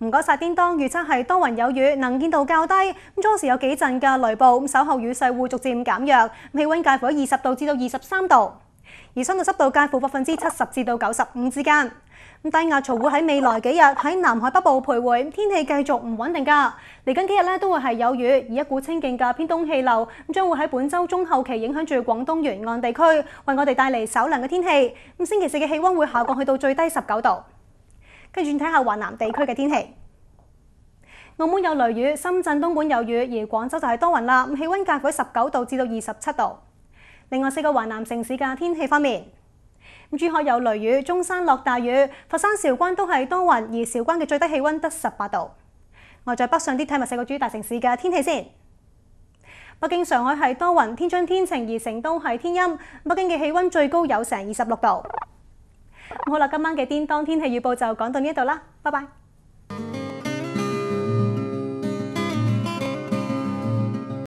唔該晒，叮当預測係多雲有雨，能見度較低。咁初時有幾陣嘅雷暴，咁稍後雨勢會逐漸減弱。气氣温介乎喺二十度至到二十三度，而相度濕度介乎百分之七十至到九十五之間。咁低壓槽會喺未來幾日喺南海北部徘徊，天氣繼續唔穩定㗎。嚟緊幾日咧都會係有雨，而一股清勁嘅偏東氣流咁將會喺本周中後期影響住廣東沿岸地區，為我哋帶嚟稍凉嘅天氣。咁星期四嘅氣温會下降去到最低十九度。跟住睇下华南地區嘅天氣。澳门有雷雨，深圳东莞有雨，而广州就系多云啦。气温介乎喺十九度至到二十七度。另外四个华南城市嘅天气方面，珠海有雷雨，中山落大雨，佛山、韶关都系多云，而韶关嘅最低气温得十八度。我再北上啲，睇埋四个主要大城市嘅天气先。北京、上海系多云，天津天晴，而成都系天阴。北京嘅气温最高有成二十六度。好啦，今晚嘅天当天气预报就讲到呢度啦，拜拜。